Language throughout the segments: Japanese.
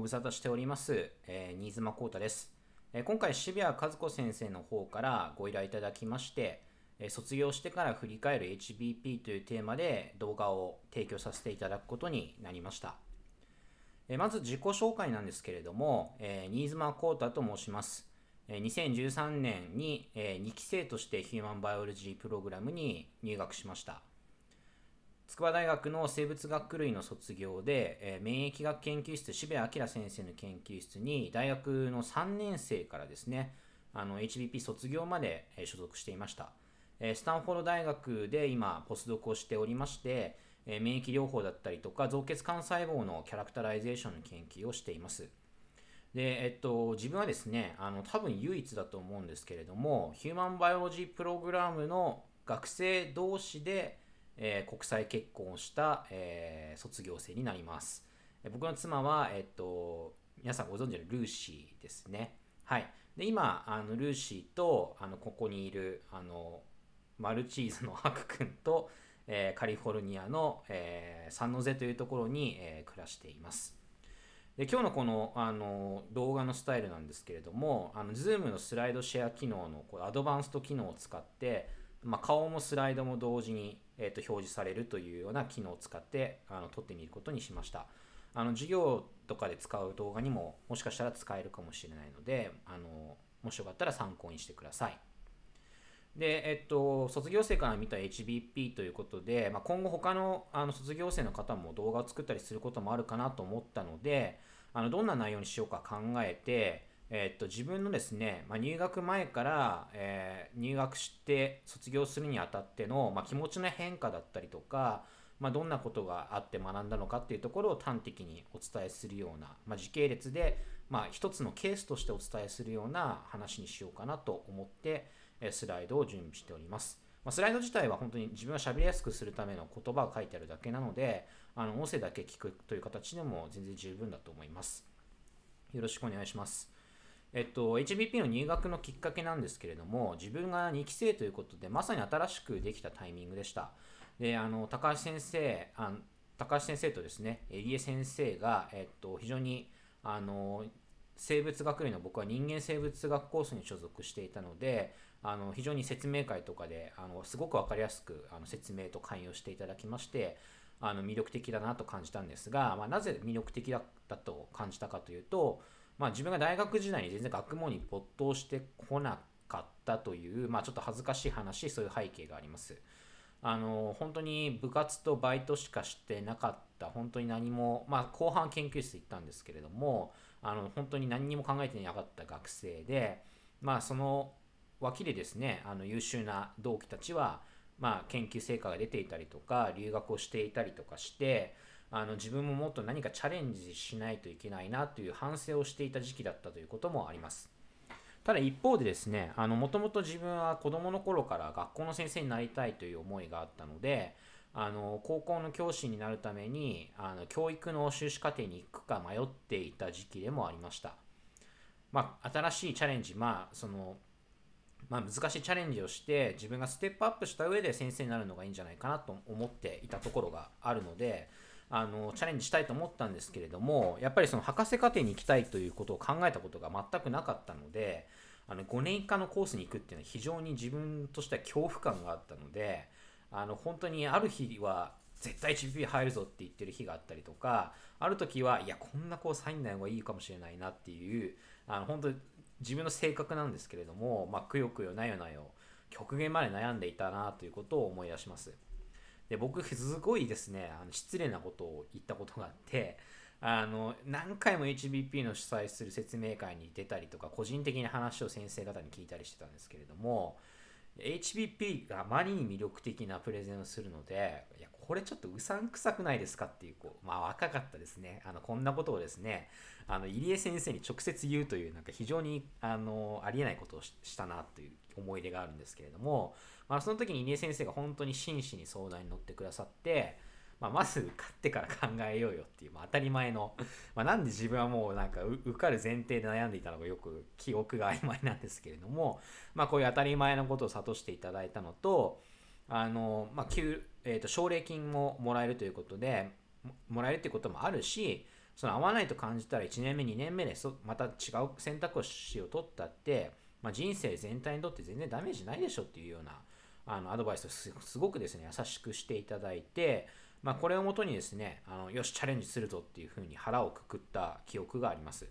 ご無沙汰しております、えー、新妻幸太です、えー、今回渋谷和子先生の方からご依頼いただきまして、えー、卒業してから振り返る HBP というテーマで動画を提供させていただくことになりました、えまず自己紹介なんですけれども、え新妻幸太と申します2013年に2期生としてヒューマンバイオロジープログラムに入学しました。筑波大学の生物学類の卒業で、えー、免疫学研究室渋谷明先生の研究室に大学の3年生からですねあの HBP 卒業まで、えー、所属していました、えー、スタンフォード大学で今ポスドクをしておりまして、えー、免疫療法だったりとか造血幹細胞のキャラクタライゼーションの研究をしていますで、えっと、自分はですねあの多分唯一だと思うんですけれどもヒューマンバイオロジープログラムの学生同士でえー、国際結婚をした、えー、卒業生になります。僕の妻は、えっと、皆さんご存知のルーシーですね。はい。で、今、あのルーシーと、あのここにいる、あの、マルチーズのハク君と、えー、カリフォルニアの、えー、サンノゼというところに、えー、暮らしています。で今日のこのあの動画のスタイルなんですけれども、あの Zoom のスライドシェア機能のこうアドバンスト機能を使って、まあ、顔もスライドも同時に、えー、と表示されるというような機能を使ってあの撮ってみることにしました。あの授業とかで使う動画にももしかしたら使えるかもしれないのであのもしよかったら参考にしてください。で、えっと、卒業生から見た HBP ということで、まあ、今後他のあの卒業生の方も動画を作ったりすることもあるかなと思ったのであのどんな内容にしようか考えてえー、っと自分のですね、まあ、入学前から、えー、入学して卒業するにあたっての、まあ、気持ちの変化だったりとか、まあ、どんなことがあって学んだのかっていうところを端的にお伝えするような、ま時系列で、まあ、一つのケースとしてお伝えするような話にしようかなと思って、えスライドを準備しております。まスライド自体は本当に自分が喋りやすくするための言葉が書いてあるだけなので、あの音声だけ聞くという形でも全然十分だと思います。よろしくお願いします。えっと、HBP の入学のきっかけなんですけれども、自分が2期生ということで、まさに新しくできたタイミングでした。で、あの、高橋先生、あ高橋先生とですね、入江先生が、えっと、非常に、あの、生物学類の僕は人間生物学コースに所属していたので、あの、非常に説明会とかで、あの、すごくわかりやすく、あの、説明と関与していただきまして、あの、魅力的だなと感じたんですが、まあ、なぜ魅力的だったと感じたかというと、まあ、自分が大学時代に全然学問に没頭してこなかったという、まあ、ちょっと恥ずかしい話、そういう背景があります。あの本当に部活とバイトしかしてなかった本当に何も、まあ、後半研究室行ったんですけれどもあの本当に何にも考えてなかった学生で、まあ、その脇でですねあの優秀な同期たちは、まあ、研究成果が出ていたりとか留学をしていたりとかしてあの自分ももっと何かチャレンジしないといけないなという反省をしていた時期だったということもあります。ただ一方でですね、もともと自分は子供の頃から学校の先生になりたいという思いがあったので、あの高校の教師になるためにあの教育の修士課程に行くか迷っていた時期でもありました。まあ、新しいチャレンジ、まあそのまあ、難しいチャレンジをして自分がステップアップした上で先生になるのがいいんじゃないかなと思っていたところがあるので、あのチャレンジしたいと思ったんですけれどもやっぱりその博士課程に行きたいということを考えたことが全くなかったのであの5年以下のコースに行くっていうのは非常に自分としては恐怖感があったのであの本当にある日は絶対 GP 入るぞって言ってる日があったりとかある時はいやこんなコース入んない方がいいかもしれないなっていうあの本当自分の性格なんですけれども、まあ、くよくよなよなよ極限まで悩んでいたなということを思い出します。で、僕、すごいですね、あの失礼なことを言ったことがあって、あの、何回も HBP の主催する説明会に出たりとか、個人的な話を先生方に聞いたりしてたんですけれども、HBP があまりに魅力的なプレゼンをするので、いや、これちょっとうさんくさくないですかっていう、こう、まあ若かったですね。あの、こんなことをですね、あの、入江先生に直接言うという、なんか非常に、あの、ありえないことをしたなという思い出があるんですけれども、まあその時に入江先生が本当に真摯に相談に乗ってくださって、まあ、まず受かってから考えようよっていう、まあ、当たり前の、まあ、なんで自分はもうなんか受かる前提で悩んでいたのがよく記憶が曖昧なんですけれども、まあ、こういう当たり前のことを諭していただいたのと、あの、まあ、えー、と奨励金ももらえるということでもらえるということもあるしその合わないと感じたら1年目2年目でそまた違う選択肢を取ったって、まあ、人生全体にとって全然ダメージないでしょっていうようなあのアドバイスをすごくですね優しくしていただいて、まあ、これをもとにですねあのよしチャレンジするぞっていうふうに腹をくくった記憶があります。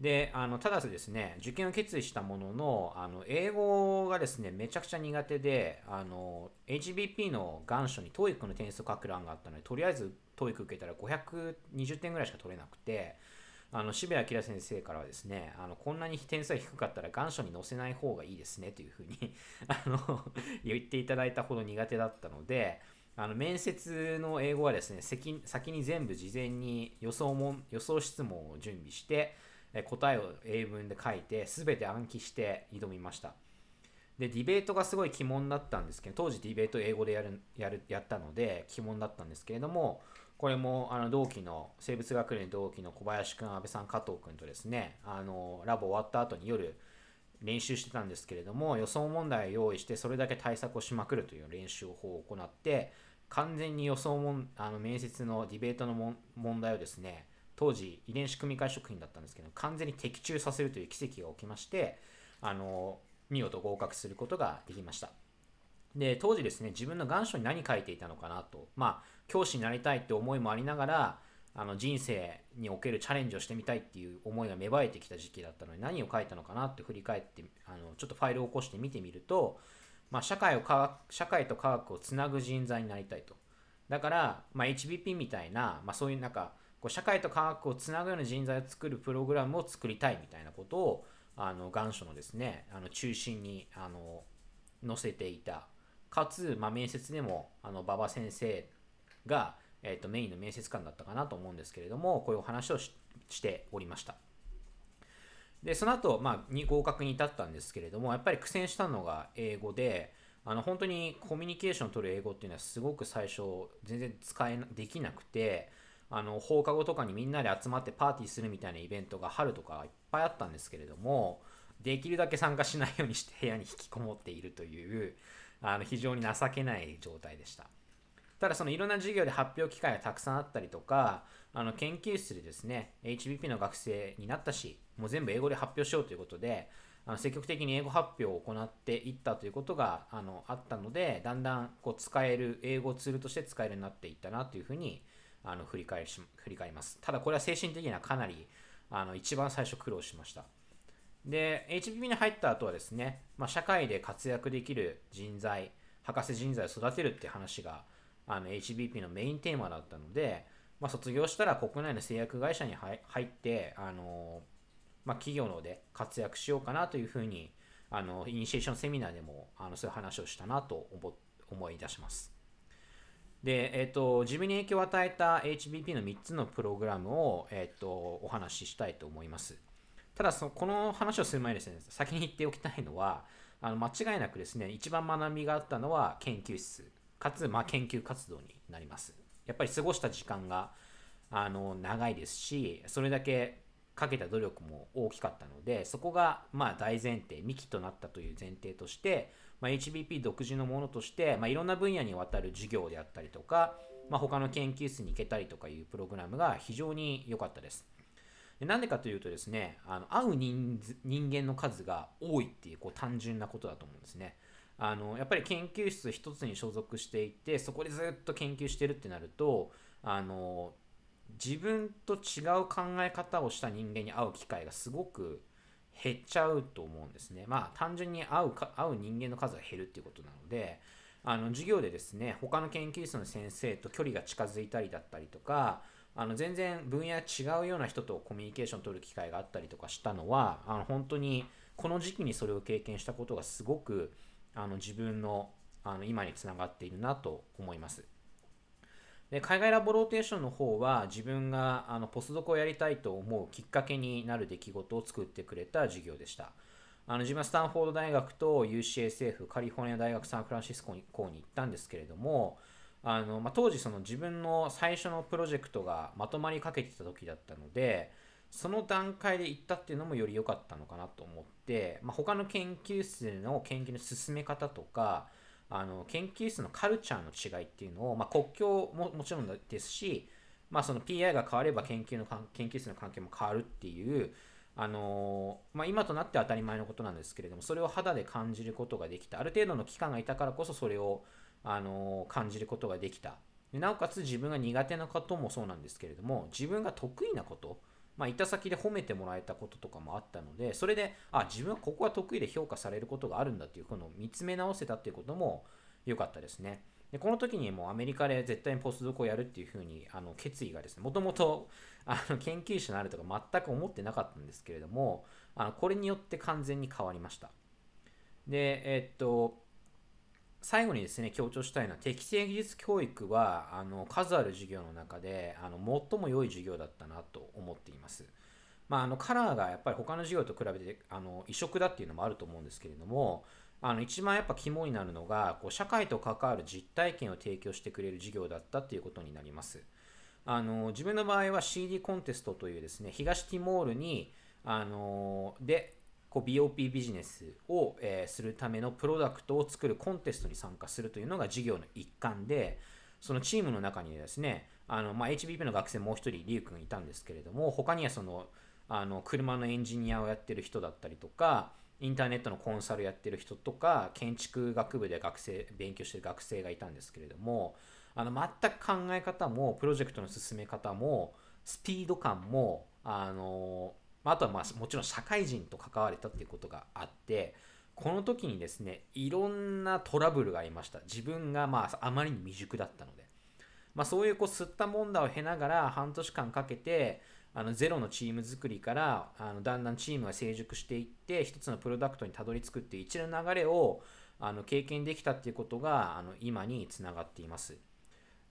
であのただですね受験を決意したもののあの英語がですねめちゃくちゃ苦手であの HBP の願書に TOEIC の点数書く欄があったのでとりあえず TOEIC 受けたら520点ぐらいしか取れなくてあの渋谷明先生からはですねあのこんなに点数が低かったら願書に載せない方がいいですねというふうに あの言っていただいたほど苦手だったのであの面接の英語はですね先に全部事前に予想も予想質問を準備して答えを英文で書いて全て暗記して挑みましたでディベートがすごい鬼門だったんですけど当時ディベート英語でやるやるやったので鬼門だったんですけれどもこれもあの同期の生物学年同期の小林くん安部さん加藤くんとですねあのラボ終わった後に夜練習してたんですけれども予想問題を用意してそれだけ対策をしまくるという練習法を行って完全に予想もあの面接のディベートの問題をですね当時遺伝子組み換え食品だったんですけど完全に的中させるという奇跡が起きましてあの見事合格することができましたで当時ですね自分の願書に何書いていたのかなとまあ教師になりたいって思いもありながらあの人生におけるチャレンジをしてみたいっていう思いが芽生えてきた時期だったので何を書いたのかなって振り返ってあのちょっとファイルを起こして見てみると、まあ、社会を科学社会と科学をつなぐ人材になりたいとだから、まあ、HBP みたいな、まあ、そういうなんかこう社会と科学をつなぐような人材を作るプログラムを作りたいみたいなことをあの願書のですねあの中心にあの載せていたかつ、まあ、面接でもあの馬場先生が、えーと、メインの面接官だったかなと思うんですけれどもこういうお話をしておりましたでその後、まあに合格に至ったんですけれどもやっぱり苦戦したのが英語であの本当にコミュニケーションを取る英語っていうのはすごく最初全然使えできなくてあの放課後とかにみんなで集まってパーティーするみたいなイベントが春とかいっぱいあったんですけれどもできるだけ参加しないようにして部屋に引きこもっているというあの非常に情けない状態でしたただそのいろんな授業で発表機会がたくさんあったりとかあの研究室でですね HBP の学生になったしもう全部英語で発表しようということであの積極的に英語発表を行っていったということがあのあったのでだんだんこう使える英語ツールとして使えるようになっていったなというふうにあの振り返し振り返ります。ただこれは精神的にはかなりあの一番最初苦労しました。で、HPP に入った後はですね、まあ、社会で活躍できる人材、博士人材を育てるって話があの HBP のメインテーマだったので、まあ、卒業したら国内の製薬会社に入って、あのまあ、企業ので活躍しようかなというふうにあのイニシエーションセミナーでもあのそういう話をしたなと思い出します。で、えっ、ー、と、自分に影響を与えた HBP の3つのプログラムを、えっ、ー、と、お話ししたいと思います。ただその、この話をする前にですね、先に言っておきたいのは、あの間違いなくですね、一番学びがあったのは研究室、かつ、まあ、研究活動になります。やっぱり過ごした時間があの長いですし、それだけかけた努力も大きかったのでそこがまあ大前提幹となったという前提として、まあ、HBP 独自のものとして、まあ、いろんな分野にわたる授業であったりとか、まあ、他の研究室に行けたりとかいうプログラムが非常に良かったです。なんでかというとですねあの会う人人間の数が多いっていうこう単純なことだと思うんですね。あのやっぱり研究室一つに所属していてそこでずっと研究してるってなるとあの自分と違う考え方をした人間に会う機会がすごく減っちゃうと思うんですね。まあ単純に会うか会う人間の数が減るっていうことなのであの授業でですね他の研究室の先生と距離が近づいたりだったりとかあの全然分野違うような人とコミュニケーション取る機会があったりとかしたのはあの本当にこの時期にそれを経験したことがすごくあの自分のあの今につながっているなと思います。で海外ラボローテーションの方は自分があのポスドクをやりたいと思うきっかけになる出来事を作ってくれた授業でした。あの自分はスタンフォード大学と UCSF カリフォルニア大学サンフランシスコに行ったんですけれどもあの、まあ、当時その自分の最初のプロジェクトがまとまりかけてた時だったのでその段階で行ったっていうのもより良かったのかなと思って、まあ、他の研究室での研究の進め方とかあの研究室のカルチャーの違いっていうのを、まあ、国境ももちろんですし、まあ、その PI が変われば研究の研究室の関係も変わるっていうあのまあ、今となって当たり前のことなんですけれどもそれを肌で感じることができたある程度の期間がいたからこそそれを、あの感じることができたでなおかつ自分が苦手なこともそうなんですけれども自分が得意なことまあ、行った先で褒めてもらえたこととかもあったので、それで、あ、自分はここは得意で評価されることがあるんだっていう、この見つめ直せたっていうことも良かったですね。でこの時にもうアメリカで絶対にポスドコをやるっていうふうにあの決意がですね、もともとあの研究者になるとか全く思ってなかったんですけれども、あのこれによって完全に変わりました。で、えっと、最後にですね、強調したいのは、適正技術教育は、あの、数ある授業の中で、あの、最も良い授業だったなと思っています。まあ、あの、カラーがやっぱり他の授業と比べて、あの、異色だっていうのもあると思うんですけれども、あの、一番やっぱ肝になるのが、こう、社会と関わる実体験を提供してくれる授業だったっていうことになります。あの、自分の場合は CD コンテストというですね、東ティモールに、あの、で、こう BOP ビジネスを、えー、するためのプロダクトを作るコンテストに参加するというのが事業の一環で、そのチームの中にですね、あの、まあ、HBP の学生もう一人、リュウ君いたんですけれども、他にはその、あの、車のエンジニアをやってる人だったりとか、インターネットのコンサルやってる人とか、建築学部で学生、勉強してる学生がいたんですけれども、あの、全く考え方も、プロジェクトの進め方も、スピード感も、あの、まあ、とはまあもちろん社会人と関われたっていうことがあってこの時にですねいろんなトラブルがありました自分がまああまりに未熟だったので、まあ、そういうこう吸ったもんだを経ながら半年間かけてあのゼロのチーム作りからあのだんだんチームが成熟していって一つのプロダクトにたどり着くっていう一連の流れをあの経験できたっていうことがあの今につながっています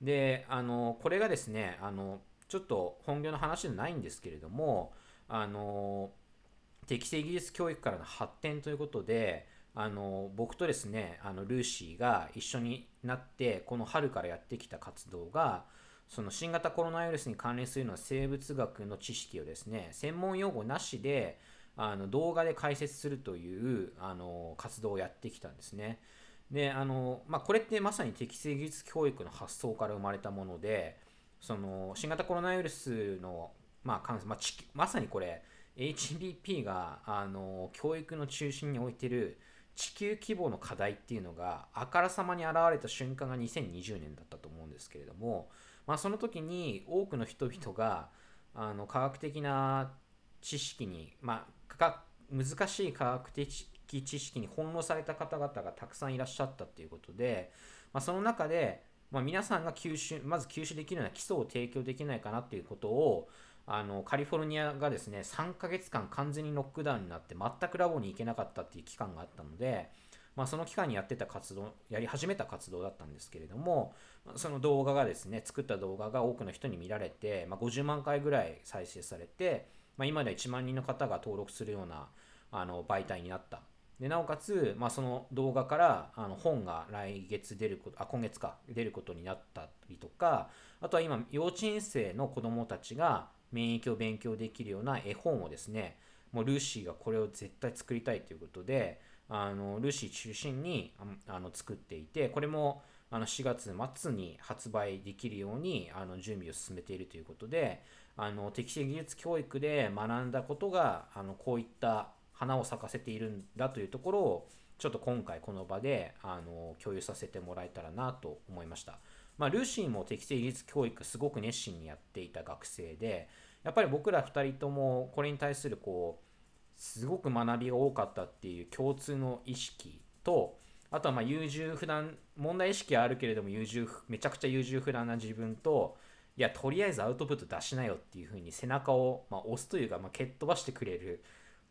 であのこれがですねあのちょっと本業の話じゃないんですけれどもあの適正技術教育からの発展ということであの僕とですねあのルーシーが一緒になってこの春からやってきた活動がその新型コロナウイルスに関連するような生物学の知識をですね専門用語なしであの動画で解説するというあの活動をやってきたんですね。であのまあ、これってまさに適正技術教育の発想から生まれたものでその新型コロナウイルスのまあ、関まあ、まさにこれ、HBP が、あの、教育の中心に置いてる地球規模の課題っていうのが、あからさまに現れた瞬間が2020年だったと思うんですけれども、まあ、その時に多くの人々が、あの、科学的な知識に、まあ、難しい科学的知識に翻弄された方々がたくさんいらっしゃったということで、まあ、その中で、まあ、皆さんが吸収まず吸収できるような基礎を提供できないかなっていうことを、あのカリフォルニアがですね3ヶ月間完全にロックダウンになって全くラボに行けなかったっていう期間があったので、まあ、その期間にやってた活動やり始めた活動だったんですけれどもその動画がですね作った動画が多くの人に見られて、まあ、50万回ぐらい再生されて、まあ、今では1万人の方が登録するようなあの媒体になったでなおかつ、まあ、その動画からあの本が来月出ることあ今月か出ることになったりとかあとは今幼稚園生の子どもたちが免疫を勉強できるような絵本をですね、もうルーシーがこれを絶対作りたいということで、あのルーシー中心にあの作っていて、これもあの4月末に発売できるようにあの準備を進めているということで、あの適正技術教育で学んだことがあのこういった花を咲かせているんだというところをちょっと今回この場であの共有させてもらえたらなと思いました。まあ、ルーシーも適正技術教育すごく熱心にやっていた学生でやっぱり僕ら2人ともこれに対するこうすごく学びが多かったっていう共通の意識とあとはまあ優柔不断問題意識はあるけれども優柔めちゃくちゃ優柔不断な自分といやとりあえずアウトプット出しなよっていう風に背中を、まあ、押すというか、まあ、蹴っ飛ばしてくれる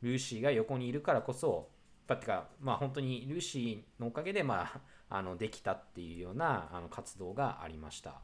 ルーシーが横にいるからこそってか、まあ、本当にルーシーのおかげで、まあ、あのできたっていうようなあの活動がありました。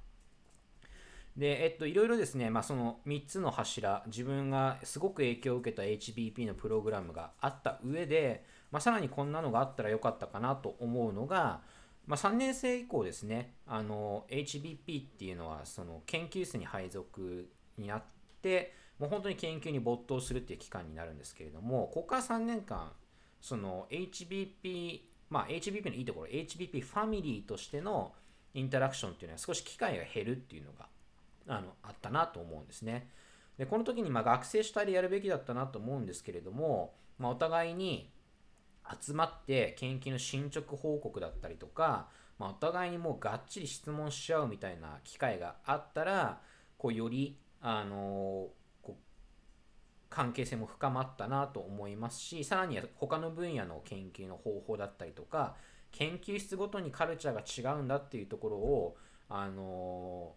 で、えっと、いろいろですね、まあ、その3つの柱、自分がすごく影響を受けた HBP のプログラムがあった上で、まあ、さらにこんなのがあったらよかったかなと思うのが、まあ、3年生以降ですね、あの、HBP っていうのは、その研究室に配属になって、もう本当に研究に没頭するっていう期間になるんですけれども、ここから3年間、その HBP、まあ、HBP のいいところ、HBP ファミリーとしてのインタラクションっていうのは少し機会が減るっていうのがあのあったなと思うんですね。で、この時にま学生主体でやるべきだったなと思うんですけれども、まあ、お互いに集まって研究の進捗報告だったりとか、まあ、お互いにもうがっちり質問し合うみたいな機会があったら、こうより、あの関係性も深まったなと思いますしさらに他の分野の研究の方法だったりとか研究室ごとにカルチャーが違うんだっていうところを、あの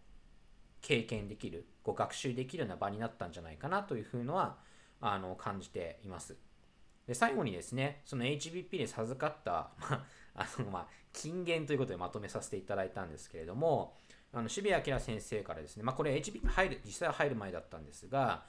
ー、経験できるこう学習できるような場になったんじゃないかなというふうのはあの感じています。で最後にですね、その HBP で授かった、まあのまあ、金言ということでまとめさせていただいたんですけれども、あの渋谷明先生からですね、まあ、これ HBP 入る実際は入る前だったんですが、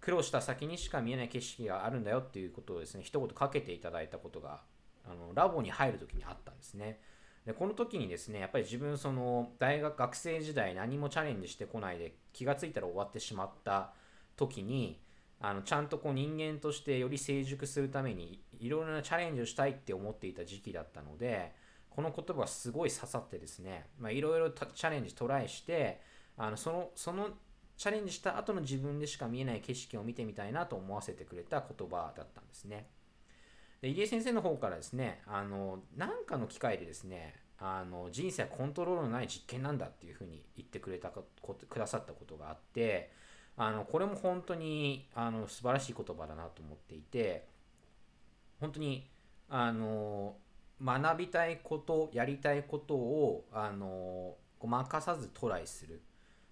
苦労した先にしか見えない景色があるんだよっていうことをですね一言かけていただいたことがあのラボに入る時にあったんですねでこの時にですねやっぱり自分その大学学生時代何もチャレンジしてこないで気が付いたら終わってしまった時にあのちゃんとこう人間としてより成熟するためにいろいろなチャレンジをしたいって思っていた時期だったのでこの言葉はすごい刺さってですねいろいろチャレンジトライしてあのそのそのチャレンジした後の自分でしか見えない景色を見てみたいなと思わせてくれた言葉だったんですね。で入江先生の方からですね、あの、なんかの機会でですね、あの人生はコントロールのない実験なんだっていうふうに言ってくれたこくださったことがあってあのこれも本当にあの素晴らしい言葉だなと思っていて本当にあの学びたいことやりたいことをあのごまかさずトライする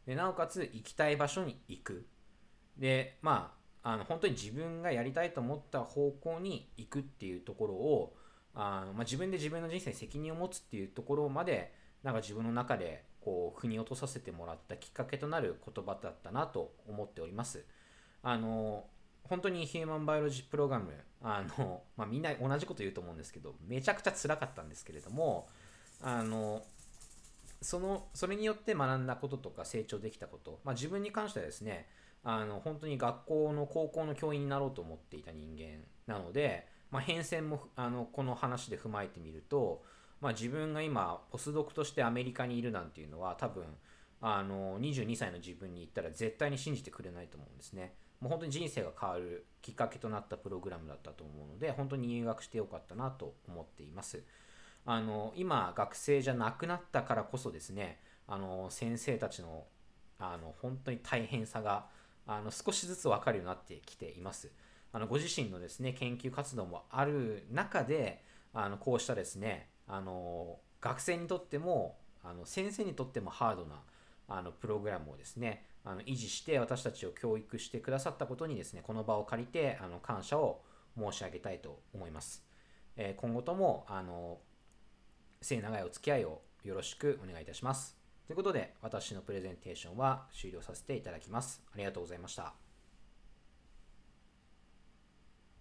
でなおかつ行きたい場所に行くでまああの本当に自分がやりたいと思った方向に行くっていうところをあまあ、自分で自分の人生に責任を持つっていうところまでなんか自分の中でこう腑に落とさせてもらったきっかけとなる言葉だったなと思っております。あの本当にヒューマンバイオロジープログラムあの、まあ、みんな同じこと言うと思うんですけどめちゃくちゃ辛かったんですけれどもあのそのそれによって学んだこととか成長できたこと、まあ、自分に関してはですねあの本当に学校の高校の教員になろうと思っていた人間なので、まあ、変遷もあのこの話で踏まえてみると、まあ、自分が今ポスドクとしてアメリカにいるなんていうのは多分あの22歳の自分に言ったら絶対に信じてくれないと思うんですね。もう本当に人生が変わるきっかけとなったプログラムだったと思うので本当に入学してよかったなと思っています。あの今学生じゃなくなったからこそですねあの先生たちのあの本当に大変さがあの少しずつ分かるようになってきています。あのご自身のですね研究活動もある中であのこうしたですねあの学生にとってもあの先生にとってもハードなあのプログラムをですねあの維持して私たちを教育してくださったことにですねこの場を借りてあの感謝を申し上げたいと思います。えー、今後ともあの末長いお付き合いをよろしくお願いいたします。ということで、私のプレゼンテーションは終了させていただきます。ありがとうございました。